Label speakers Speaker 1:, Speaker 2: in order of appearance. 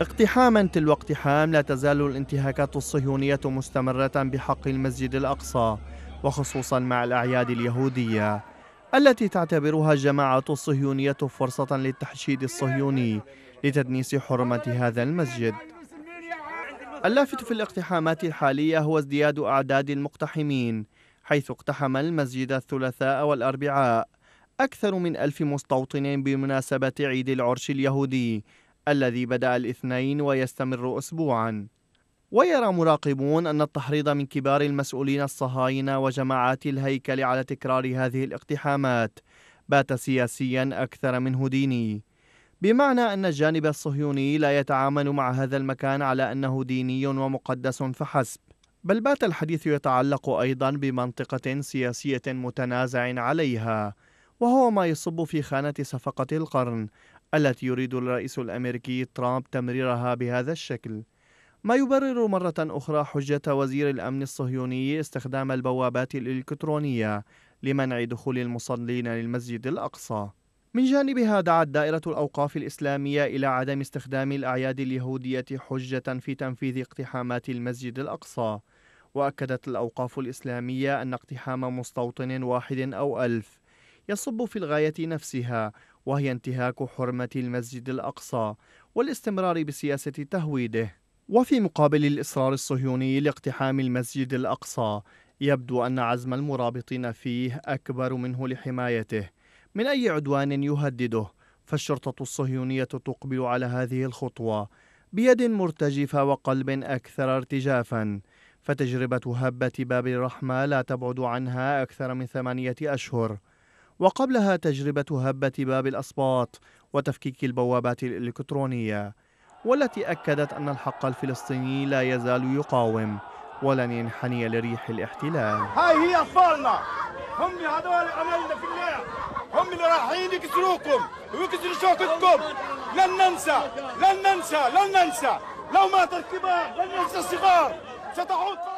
Speaker 1: اقتحاما تلو اقتحام لا تزال الانتهاكات الصهيونية مستمرة بحق المسجد الأقصى وخصوصا مع الأعياد اليهودية التي تعتبرها الجماعة الصهيونية فرصة للتحشيد الصهيوني لتدنيس حرمة هذا المسجد اللافت في الاقتحامات الحالية هو ازدياد أعداد المقتحمين حيث اقتحم المسجد الثلاثاء والأربعاء أكثر من ألف مستوطن بمناسبة عيد العرش اليهودي الذي بدأ الاثنين ويستمر أسبوعاً. ويرى مراقبون أن التحريض من كبار المسؤولين الصهاينة وجماعات الهيكل على تكرار هذه الاقتحامات بات سياسيا أكثر منه ديني بمعنى أن الجانب الصهيوني لا يتعامل مع هذا المكان على أنه ديني ومقدس فحسب بل بات الحديث يتعلق أيضا بمنطقة سياسية متنازع عليها وهو ما يصب في خانة صفقة القرن التي يريد الرئيس الأمريكي ترامب تمريرها بهذا الشكل ما يبرر مرة أخرى حجة وزير الأمن الصهيوني استخدام البوابات الإلكترونية لمنع دخول المصلين للمسجد الأقصى من جانبها دعت دائرة الأوقاف الإسلامية إلى عدم استخدام الأعياد اليهودية حجة في تنفيذ اقتحامات المسجد الأقصى وأكدت الأوقاف الإسلامية أن اقتحام مستوطن واحد أو ألف يصب في الغاية نفسها وهي انتهاك حرمة المسجد الأقصى والاستمرار بسياسة تهويده وفي مقابل الإصرار الصهيوني لاقتحام المسجد الأقصى يبدو أن عزم المرابطين فيه أكبر منه لحمايته من أي عدوان يهدده فالشرطة الصهيونية تقبل على هذه الخطوة بيد مرتجفة وقلب أكثر ارتجافا فتجربة هبة باب الرحمة لا تبعد عنها أكثر من ثمانية أشهر وقبلها تجربة هبة باب الأسباط وتفكيك البوابات الإلكترونية والتي أكدت أن الحق الفلسطيني لا يزال يقاوم ولن ينحني لريح الاحتلال
Speaker 2: هاي هي أطفالنا هم هذول أملنا في الليل هم اللي رايحين يكسروكم ويكسروا شوكتكم لن ننسى لن ننسى لن ننسى لو مات الكبار لن ننسى الصغار ستعود